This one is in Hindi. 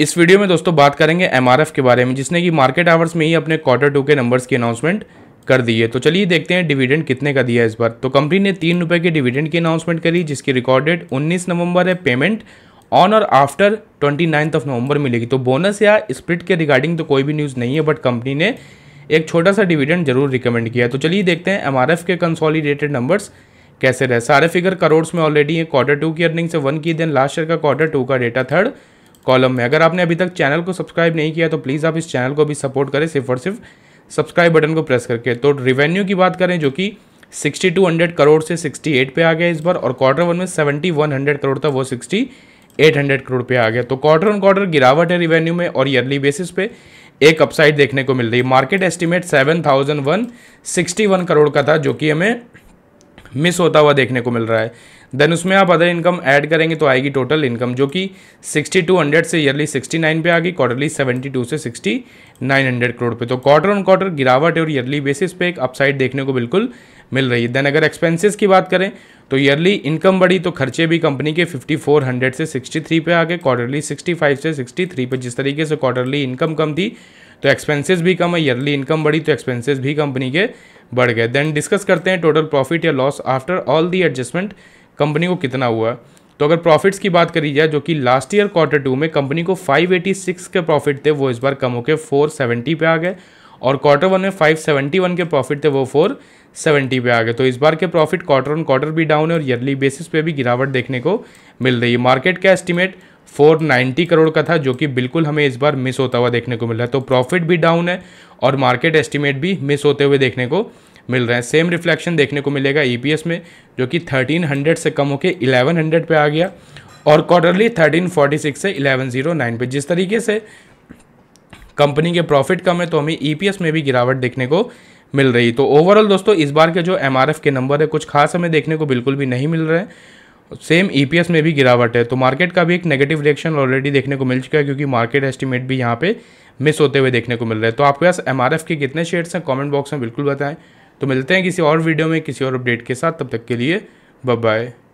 इस वीडियो में दोस्तों बात करेंगे एम के बारे में जिसने कि मार्केट आवर्स में ही अपने क्वार्टर टू के नंबर्स की अनाउंसमेंट कर दी है तो चलिए देखते हैं डिविडेंड कितने का दिया है इस बार तो कंपनी ने तीन रुपए के डिविडेंड की अनाउंसमेंट करी जिसकी रिकॉर्डेड 19 नवंबर है पेमेंट ऑन और after twenty ninth of November मिलेगी तो बोनस या स्प्रिट के रिगार्डिंग तो कोई भी न्यूज़ नहीं है बट कंपनी ने एक छोटा सा डिविडेंड जरूर रिकमेंड किया तो चलिए देखते हैं एम के कंसॉलीडेटेड नंबर्स कैसे रहे सारे फिगर करोड़ में ऑलरेडी है क्वार्टर टू की अर्निंग से वन की देन लास्ट ईयर का क्वार्टर टू का डेटा थर्ड कॉलम में अगर आपने अभी तक चैनल को सब्सक्राइब नहीं किया तो प्लीज़ आप इस चैनल को भी सपोर्ट करें सिर्फ और सिर्फ सब्सक्राइब बटन को प्रेस करके तो रिवेन्यू की बात करें जो कि 6200 करोड़ से 68 पे आ गया इस बार और क्वार्टर वन में 7100 करोड़ था वो 6800 करोड़ पे आ गया तो क्वार्टर ऑन क्वार्टर गिरावट है रिवेन्यू में और ईयरली बेसिस पे एक अपसाइड देखने को मिल रही है मार्केट एस्टिमेट 700161 करोड़ का था जो कि हमें मिस होता हुआ देखने को मिल रहा है देन उसमें आप अदर इनकम ऐड करेंगे तो आएगी टोटल इनकम जो कि 6200 से ईयरली 69 पे आ गई क्वार्टरली 72 से 6900 करोड़ पे तो क्वार्टर ऑन क्वार्टर गिरावट और ईयरली बेसिस पे एक अपसाइड देखने को बिल्कुल मिल रही है देन अगर एक्सपेंसेस की बात करें तो ईयरली इनकम बढ़ी तो खर्चे भी कंपनी के 5400 से 63 पे आ गए क्वार्टरली 65 से 63 पे जिस तरीके से क्वार्टरली इनकम कम थी तो एक्सपेंसेस भी कम है ईयरली इनकम बढ़ी तो एक्सपेंसेस भी कंपनी के बढ़ गए देन डिस्कस करते हैं टोटल प्रॉफिट या loss after all the adjustment company को कितना हुआ तो अगर प्रॉफिट्स की बात करी जाए जो कि लास्ट ईयर क्वार्टर टू में कंपनी को 586 के प्रॉफिट थे वो इस बार कम होकर फोर पे आ गए और क्वार्टर वन में 571 के प्रॉफिट थे वो 470 पे आ गए तो इस बार के प्रॉफिट क्वार्टर ऑन क्वार्टर भी डाउन है और ईयरली बेसिस पे भी गिरावट देखने को मिल रही है मार्केट का एस्टिमेट 490 करोड़ का था जो कि बिल्कुल हमें इस बार मिस होता हुआ देखने को मिल रहा है तो प्रॉफिट भी डाउन है और मार्केट एस्टिमेट भी मिस होते हुए देखने को मिल रहा है सेम रिफ्लेक्शन देखने को मिलेगा ईपीएस e में जो कि 1300 से कम होके 1100 पे आ गया और क्वार्टरली 1346 से 1109 पे जिस तरीके से कंपनी के प्रॉफिट कम है तो हमें ई e में भी गिरावट देखने को मिल रही तो ओवरऑल दोस्तों इस बार के जो एमआरएफ के नंबर है कुछ खास हमें देखने को बिल्कुल भी नहीं मिल रहे हैं सेम ईपीएस e में भी गिरावट है तो मार्केट का भी एक नेगेटिव रिएक्शन ऑलरेडी देखने को मिल चुका है क्योंकि मार्केट एस्टिमेट भी यहाँ पे मिस होते हुए देखने को मिल रहा है तो आपके पास एम के कितने शेयर्स हैं कमेंट बॉक्स में बिल्कुल बताएं तो मिलते हैं किसी और वीडियो में किसी और अपडेट के साथ तब तक के लिए बाय